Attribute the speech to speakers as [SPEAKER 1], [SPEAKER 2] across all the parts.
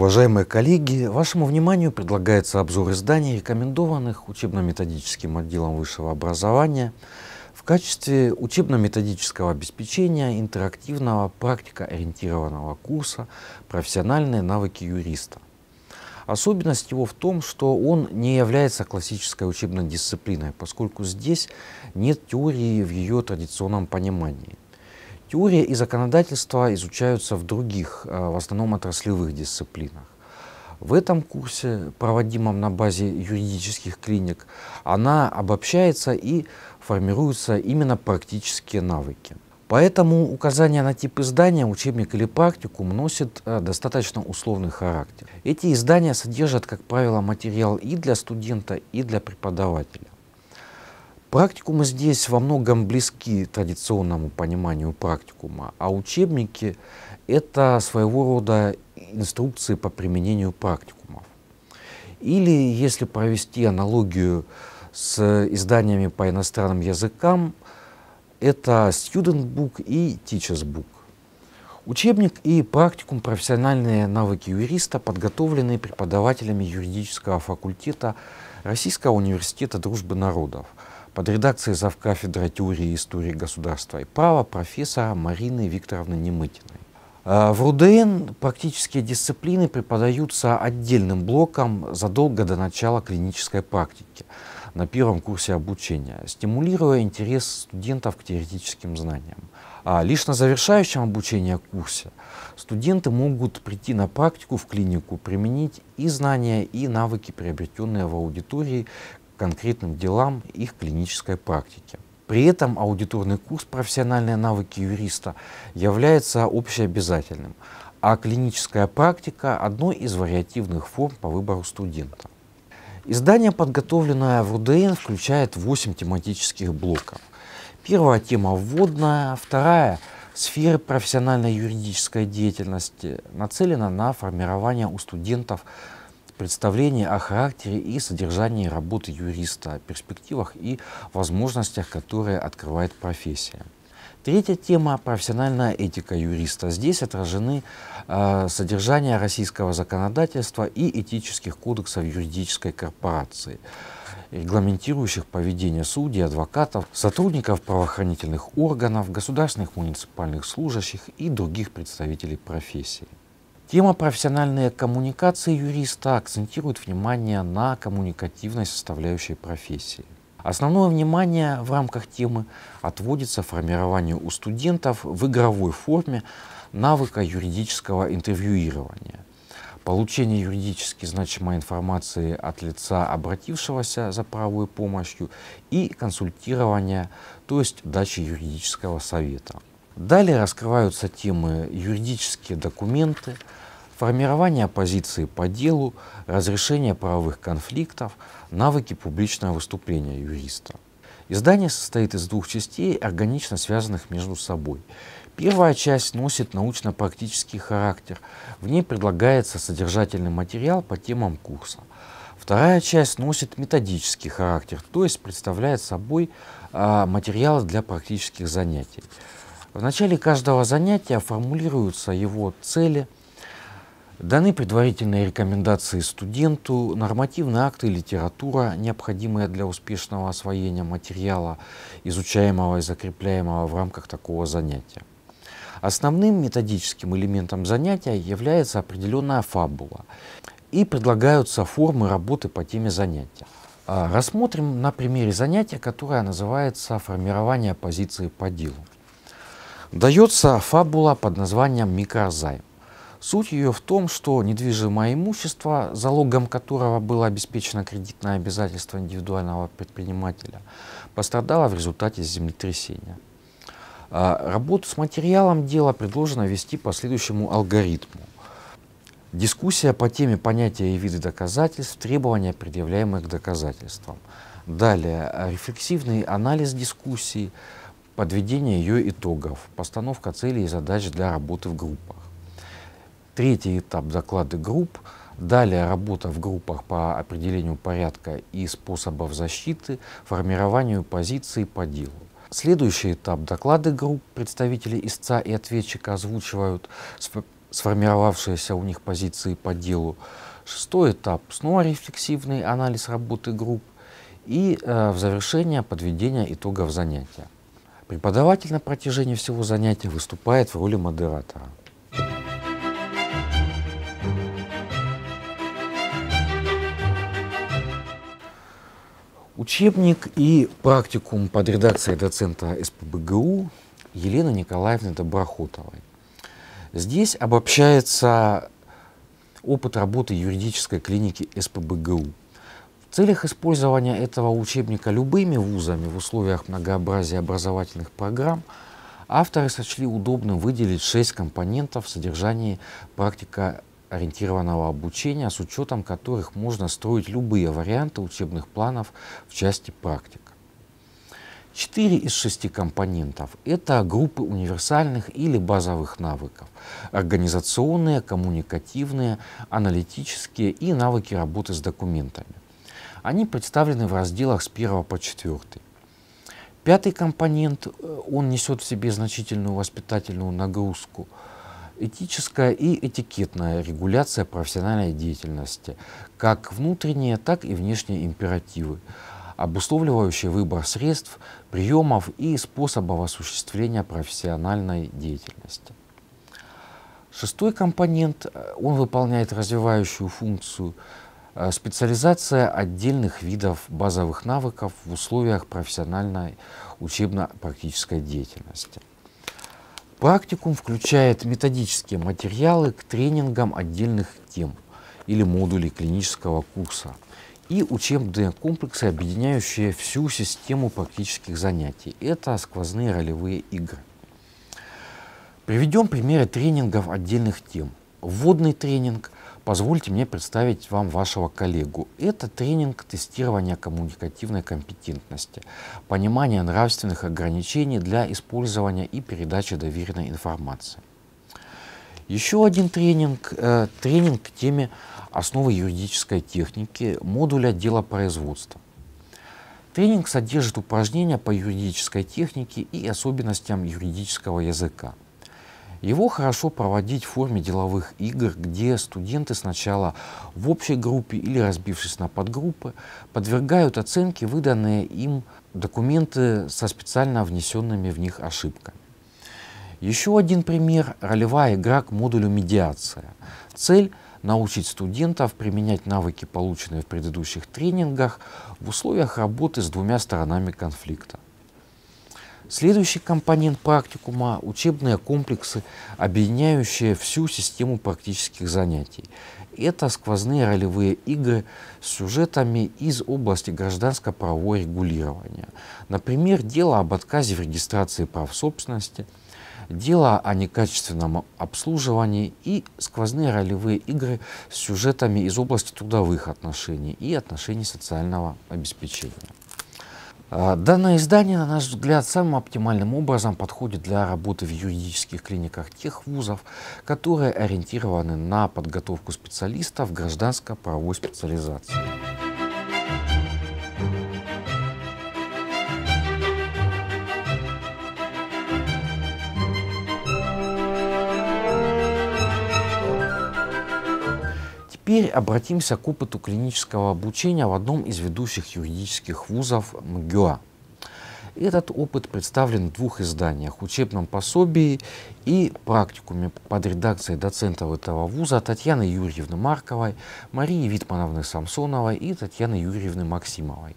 [SPEAKER 1] Уважаемые коллеги, вашему вниманию предлагается обзор изданий, рекомендованных учебно-методическим отделом высшего образования в качестве учебно-методического обеспечения интерактивного практикоориентированного курса «Профессиональные навыки юриста». Особенность его в том, что он не является классической учебной дисциплиной, поскольку здесь нет теории в ее традиционном понимании – Теория и законодательство изучаются в других, э, в основном отраслевых дисциплинах. В этом курсе, проводимом на базе юридических клиник, она обобщается и формируются именно практические навыки. Поэтому указание на тип издания, учебник или практикум носит э, достаточно условный характер. Эти издания содержат, как правило, материал и для студента, и для преподавателя. Практикумы здесь во многом близки традиционному пониманию практикума, а учебники — это своего рода инструкции по применению практикумов. Или, если провести аналогию с изданиями по иностранным языкам, это Student Book и Teacher's Book. Учебник и практикум «Профессиональные навыки юриста», подготовленные преподавателями юридического факультета Российского университета дружбы народов – под редакцией завкафедры теории и истории государства и права профессора Марины Викторовны Немытиной. А, в РУДН практические дисциплины преподаются отдельным блоком задолго до начала клинической практики на первом курсе обучения, стимулируя интерес студентов к теоретическим знаниям. А лишь на завершающем обучении курсе студенты могут прийти на практику в клинику, применить и знания, и навыки, приобретенные в аудитории, конкретным делам их клинической практики. При этом аудиторный курс «Профессиональные навыки юриста» является общеобязательным, а клиническая практика – одной из вариативных форм по выбору студента. Издание, подготовленное в РУДН, включает 8 тематических блоков. Первая тема – вводная, вторая – «Сфера профессиональной юридической деятельности, нацелена на формирование у студентов представление о характере и содержании работы юриста, о перспективах и возможностях, которые открывает профессия. Третья тема – профессиональная этика юриста. Здесь отражены э, содержание российского законодательства и этических кодексов юридической корпорации, регламентирующих поведение судей, адвокатов, сотрудников правоохранительных органов, государственных муниципальных служащих и других представителей профессии. Тема «Профессиональные коммуникации юриста» акцентирует внимание на коммуникативной составляющей профессии. Основное внимание в рамках темы отводится формированию у студентов в игровой форме навыка юридического интервьюирования, получение юридически значимой информации от лица обратившегося за правовой помощью и консультирование, то есть дачи юридического совета. Далее раскрываются темы юридические документы, формирование позиции по делу, разрешение правовых конфликтов, навыки публичного выступления юриста. Издание состоит из двух частей, органично связанных между собой. Первая часть носит научно-практический характер. В ней предлагается содержательный материал по темам курса. Вторая часть носит методический характер, то есть представляет собой а, материалы для практических занятий. В начале каждого занятия формулируются его цели – Даны предварительные рекомендации студенту, нормативные акты и литература, необходимые для успешного освоения материала, изучаемого и закрепляемого в рамках такого занятия. Основным методическим элементом занятия является определенная фабула и предлагаются формы работы по теме занятия. А, рассмотрим на примере занятия, которое называется «Формирование позиции по делу». Дается фабула под названием «Микрозайм». Суть ее в том, что недвижимое имущество, залогом которого было обеспечено кредитное обязательство индивидуального предпринимателя, пострадало в результате землетрясения. А, работу с материалом дела предложено вести по следующему алгоритму. Дискуссия по теме понятия и виды доказательств, требования, предъявляемые к доказательствам. Далее, рефлексивный анализ дискуссии, подведение ее итогов, постановка целей и задач для работы в группах. Третий этап – доклады групп. Далее работа в группах по определению порядка и способов защиты, формированию позиций по делу. Следующий этап – доклады групп. Представители истца и ответчика озвучивают сформировавшиеся у них позиции по делу. Шестой этап – снова рефлексивный анализ работы групп. И э, в завершение – подведение итогов занятия. Преподаватель на протяжении всего занятия выступает в роли модератора. Учебник и практикум под редакцией доцента СПБГУ Елены Николаевны Доброхотовой. Здесь обобщается опыт работы юридической клиники СПБГУ. В целях использования этого учебника любыми вузами в условиях многообразия образовательных программ авторы сочли удобным выделить шесть компонентов в содержании практика ориентированного обучения, с учетом которых можно строить любые варианты учебных планов в части практик. Четыре из шести компонентов – это группы универсальных или базовых навыков – организационные, коммуникативные, аналитические и навыки работы с документами. Они представлены в разделах с 1 по 4. Пятый компонент, э, он несет в себе значительную воспитательную нагрузку – этическая и этикетная регуляция профессиональной деятельности, как внутренние, так и внешние императивы, обусловливающие выбор средств, приемов и способов осуществления профессиональной деятельности. Шестой компонент, э, он выполняет развивающую функцию э, специализация отдельных видов базовых навыков в условиях профессиональной учебно-практической деятельности. Практикум включает методические материалы к тренингам отдельных тем или модулей клинического курса и учебные комплексы, объединяющие всю систему практических занятий. Это сквозные ролевые игры. Приведем примеры тренингов отдельных тем вводный тренинг. Позвольте мне представить вам вашего коллегу. Это тренинг тестирования коммуникативной компетентности, понимания нравственных ограничений для использования и передачи доверенной информации. Еще один тренинг, э, тренинг к теме основы юридической техники, модуля дела производства. Тренинг содержит упражнения по юридической технике и особенностям юридического языка. Его хорошо проводить в форме деловых игр, где студенты сначала в общей группе или разбившись на подгруппы подвергают оценке выданные им документы со специально внесенными в них ошибками. Еще один пример – ролевая игра к модулю «Медиация». Цель – научить студентов применять навыки, полученные в предыдущих тренингах, в условиях работы с двумя сторонами конфликта. Следующий компонент практикума – учебные комплексы, объединяющие всю систему практических занятий. Это сквозные ролевые игры с сюжетами из области гражданско-правового регулирования. Например, дело об отказе в регистрации прав собственности, дело о некачественном обслуживании и сквозные ролевые игры с сюжетами из области трудовых отношений и отношений социального обеспечения. А, данное издание, на наш взгляд, самым оптимальным образом подходит для работы в юридических клиниках тех вузов, которые ориентированы на подготовку специалистов гражданско-правовой специализации. Теперь обратимся к опыту клинического обучения в одном из ведущих юридических вузов МГЮА. Этот опыт представлен в двух изданиях – учебном пособии и практикуме под редакцией доцентов этого вуза Татьяны Юрьевны Марковой, Марии Витмановны Самсоновой и Татьяны Юрьевны Максимовой.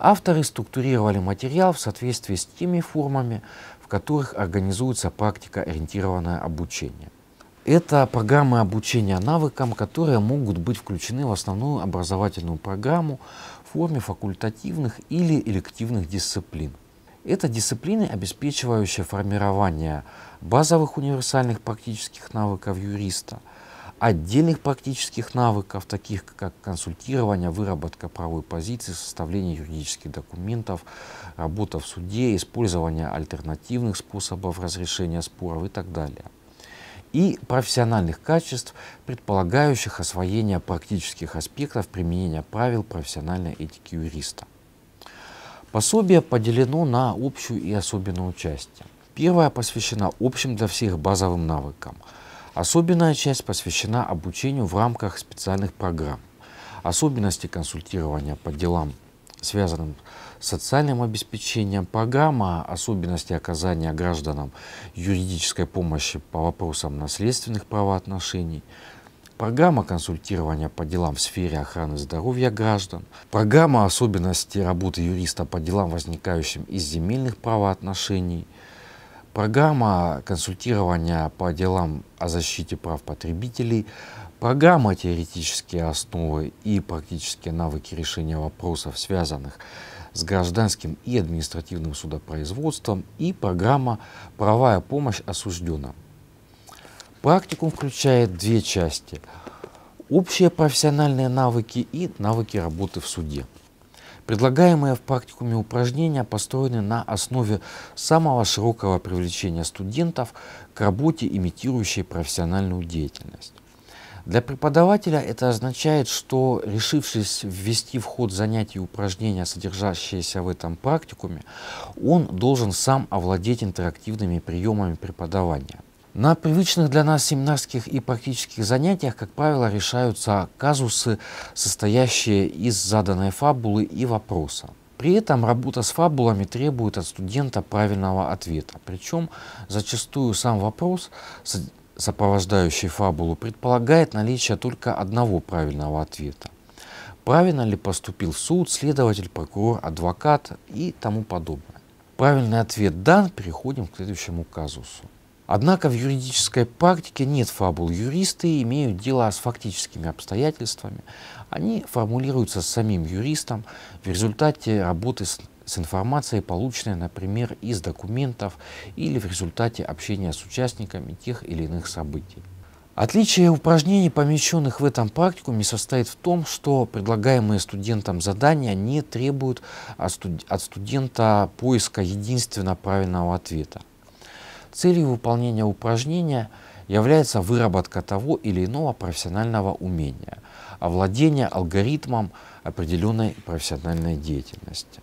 [SPEAKER 1] Авторы структурировали материал в соответствии с теми формами, в которых организуется практика ориентированное обучение – это программы обучения навыкам, которые могут быть включены в основную образовательную программу в форме факультативных или элективных дисциплин. Это дисциплины, обеспечивающие формирование базовых универсальных практических навыков юриста, отдельных практических навыков, таких как консультирование, выработка правовой позиции, составление юридических документов, работа в суде, использование альтернативных способов разрешения споров и так далее и профессиональных качеств, предполагающих освоение практических аспектов применения правил профессиональной этики юриста. Пособие поделено на общую и особенную части. Первая посвящена общим для всех базовым навыкам. Особенная часть посвящена обучению в рамках специальных программ. Особенности консультирования по делам связанным с социальным обеспечением, программа особенности оказания гражданам юридической помощи по вопросам наследственных правоотношений, программа консультирования по делам в сфере охраны здоровья граждан, программа особенности работы юриста по делам, возникающим из земельных правоотношений, программа консультирования по делам о защите прав потребителей, Программа «Теоретические основы» и «Практические навыки решения вопросов, связанных с гражданским и административным судопроизводством» и программа «Правая помощь осужденным». Практикум включает две части – общие профессиональные навыки и навыки работы в суде. Предлагаемые в практикуме упражнения построены на основе самого широкого привлечения студентов к работе, имитирующей профессиональную деятельность. Для преподавателя это означает, что, решившись ввести в ход занятий и упражнения, содержащиеся в этом практикуме, он должен сам овладеть интерактивными приемами преподавания. На привычных для нас семинарских и практических занятиях, как правило, решаются казусы, состоящие из заданной фабулы и вопроса. При этом работа с фабулами требует от студента правильного ответа. Причем зачастую сам вопрос сопровождающий фабулу, предполагает наличие только одного правильного ответа. Правильно ли поступил суд, следователь, прокурор, адвокат и тому подобное. Правильный ответ дан, переходим к следующему казусу. Однако в юридической практике нет фабул. Юристы имеют дело с фактическими обстоятельствами. Они формулируются самим юристом в результате работы с с информацией, полученной, например, из документов или в результате общения с участниками тех или иных событий. Отличие упражнений, помещенных в этом практикуме, состоит в том, что предлагаемые студентам задания не требуют от, студента поиска единственно правильного ответа. Целью выполнения упражнения является выработка того или иного профессионального умения, овладение алгоритмом определенной профессиональной деятельности.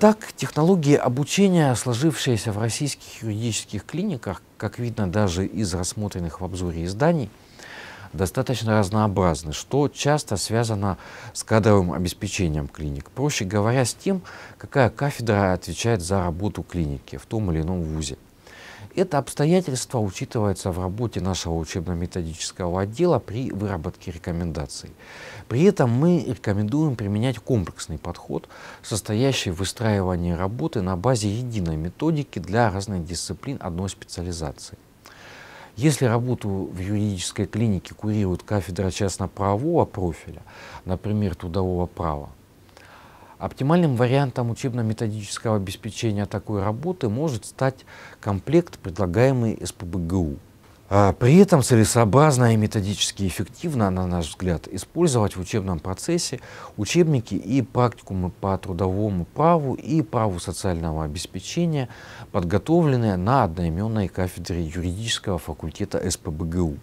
[SPEAKER 1] Так, технологии обучения, сложившиеся в российских юридических клиниках, как видно даже из рассмотренных в обзоре изданий, достаточно разнообразны, что часто связано с кадровым обеспечением клиник. Проще говоря, с тем, какая кафедра отвечает за работу клиники в том или ином вузе. Это обстоятельство учитывается в работе нашего учебно-методического отдела при выработке рекомендаций. При этом мы рекомендуем применять комплексный подход, состоящий в выстраивании работы на базе единой методики для разных дисциплин одной специализации. Если работу в юридической клинике курирует кафедра частно-правового профиля, например, трудового права, Оптимальным вариантом учебно-методического обеспечения такой работы может стать комплект, предлагаемый СПБГУ. А при этом целесообразно и методически эффективно, на наш взгляд, использовать в учебном процессе учебники и практикумы по трудовому праву и праву социального обеспечения, подготовленные на одноименной кафедре юридического факультета СПБГУ.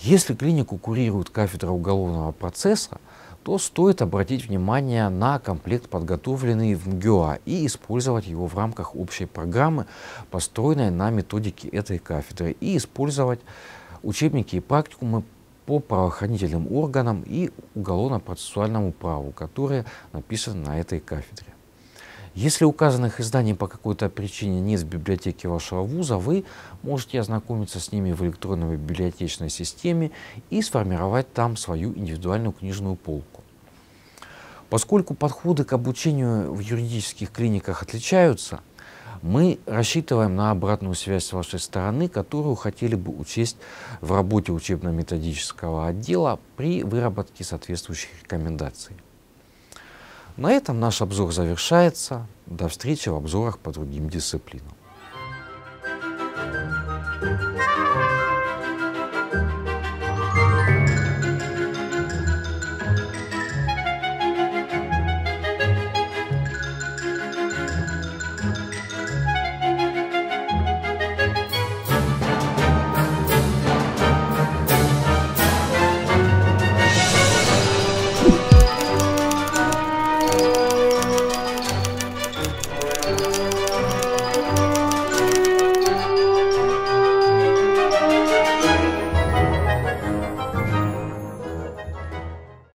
[SPEAKER 1] Если клинику курирует кафедра уголовного процесса, то стоит обратить внимание на комплект, подготовленный в МГЮА, и использовать его в рамках общей программы, построенной на методике этой кафедры, и использовать учебники и практикумы по правоохранительным органам и уголовно-процессуальному праву, которые написаны на этой кафедре. Если указанных изданий по какой-то причине нет в библиотеке вашего вуза, вы можете ознакомиться с ними в электронной библиотечной системе и сформировать там свою индивидуальную книжную полку. Поскольку подходы к обучению в юридических клиниках отличаются, мы рассчитываем на обратную связь с вашей стороны, которую хотели бы учесть в работе учебно-методического отдела при выработке соответствующих рекомендаций. На этом наш обзор завершается. До встречи в обзорах по другим дисциплинам.